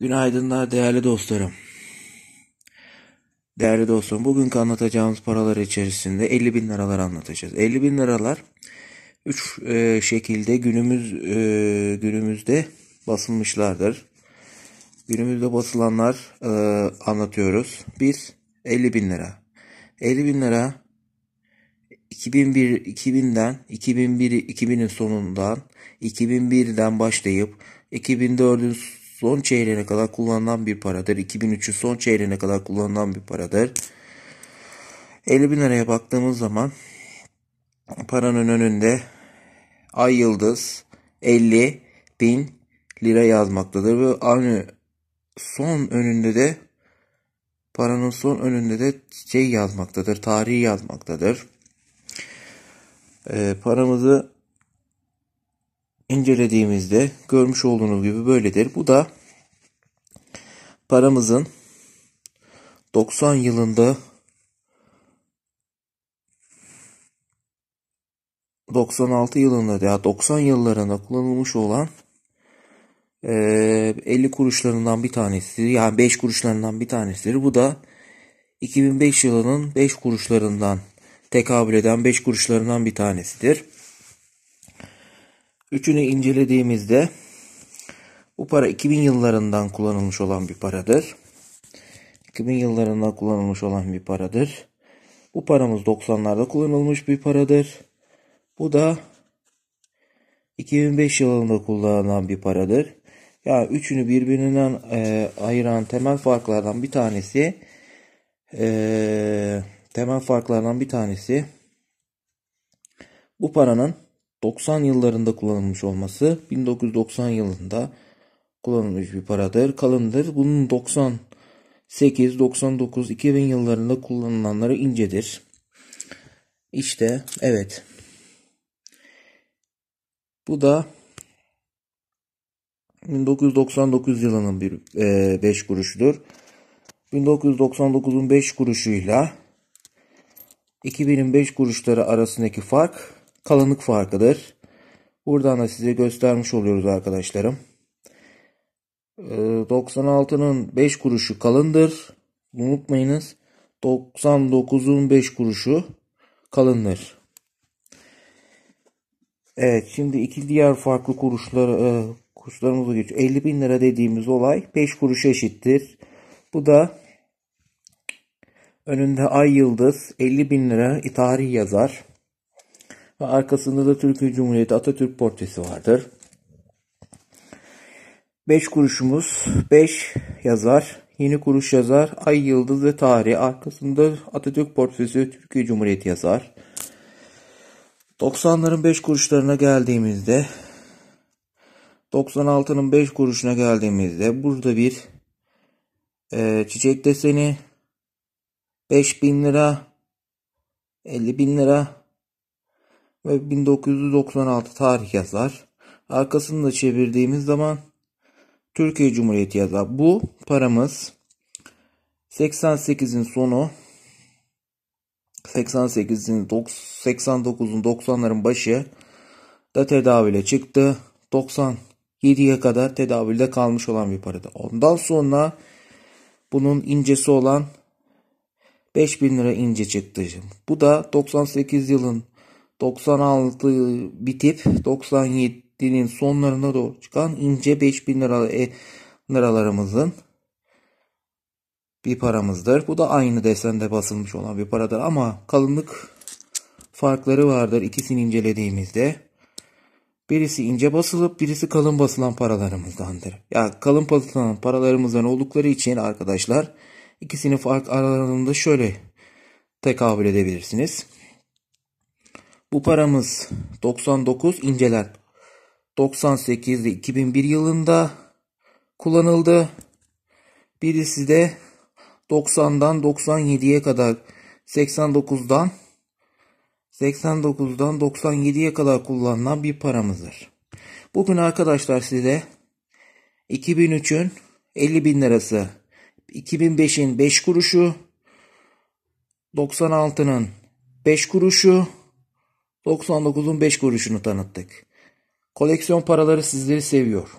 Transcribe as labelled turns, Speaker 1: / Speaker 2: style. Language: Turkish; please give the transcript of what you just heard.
Speaker 1: Günaydınlar değerli dostlarım. Değerli dostlarım bugünkü anlatacağımız paralar içerisinde 50 bin liralar anlatacağız. 50 bin liralar 3 e, şekilde günümüz e, günümüzde basılmışlardır. Günümüzde basılanlar e, anlatıyoruz. Bir 50 bin lira. 50 bin lira 2001 2000'den 2001 2000'in sonundan 2001'den başlayıp 2004'ün son çeyreğine kadar kullanılan bir paradır. 2003'ün son çeyreğine kadar kullanılan bir paradır. 50 bin liraya baktığımız zaman paranın önünde ay yıldız 50 bin lira yazmaktadır. Ve aynı son önünde de paranın son önünde de şey yazmaktadır. Tarihi yazmaktadır. E, paramızı incelediğimizde görmüş olduğunuz gibi böyledir. Bu da paramızın 90 yılında 96 yılında ya 90 yıllarında kullanılmış olan 50 e, kuruşlarından bir tanesi yani 5 kuruşlarından bir tanesidir. Bu da 2005 yılının 5 kuruşlarından tekabül eden 5 kuruşlarından bir tanesidir. Üçünü incelediğimizde bu para 2000 yıllarından kullanılmış olan bir paradır. 2000 yıllarından kullanılmış olan bir paradır. Bu paramız 90'larda kullanılmış bir paradır. Bu da 2005 yılında kullanılan bir paradır. Yani üçünü birbirinden e, ayıran temel farklardan bir tanesi e, temel farklardan bir tanesi bu paranın 90 yıllarında kullanılmış olması 1990 yılında kullanılmış bir paradır. Kalındır. Bunun 98, 99, 2000 yıllarında kullanılanları incedir. İşte evet. Bu da 1999 yılının bir 5 e, kuruşudur. 1999'un 5 kuruşuyla 2005 kuruşları arasındaki fark kalınlık farkıdır. Buradan da size göstermiş oluyoruz arkadaşlarım. 96'nın ee, 5 kuruşu kalındır. Unutmayınız. 99'un 5 kuruşu kalındır. Evet şimdi iki diğer farklı kuruşları e, kuruşlarımıza geç. 50 bin lira dediğimiz olay 5 kuruş eşittir. Bu da önünde ay yıldız 50 bin lira tarih yazar ve arkasında da Türkiye Cumhuriyeti Atatürk portresi vardır. Beş kuruşumuz, beş yazar, yeni kuruş yazar, ay yıldız ve tarih. Arkasında Atatürk portresi Türkiye Cumhuriyeti yazar. 90'ların 5 kuruşlarına geldiğimizde 96'nın 5 kuruşuna geldiğimizde burada bir e, çiçek deseni 5000 lira 50 bin lira ve 1996 tarih yazar. Arkasını da çevirdiğimiz zaman Türkiye Cumhuriyeti yazar. Bu paramız 88'in sonu 88'in 89'un 90'ların başı da tedavüle çıktı. 97'ye kadar tedavide kalmış olan bir parada. Ondan sonra bunun incesi olan 5000 lira ince çıktı. Bu da 98 yılın 96 bitip 97'nin sonlarına doğru çıkan ince 5000 lira, e, liralarımızın bir paramızdır. Bu da aynı desende basılmış olan bir paradır ama kalınlık farkları vardır ikisini incelediğimizde. Birisi ince basılıp birisi kalın basılan paralarımızdandır. Ya kalın basılan paralarımızdan oldukları için arkadaşlar ikisini fark aralarında şöyle tekabül edebilirsiniz. Bu paramız 99 incelen. 98 ve 2001 yılında kullanıldı. Birisi de 90'dan 97'ye kadar 89'dan 89'dan 97'ye kadar kullanılan bir paramızdır. Bugün arkadaşlar size 2003'ün 50 bin lirası, 2005'in 5 kuruşu, 96'nın 5 kuruşu, 99'un 5 kuruşunu tanıttık. Koleksiyon paraları sizleri seviyor.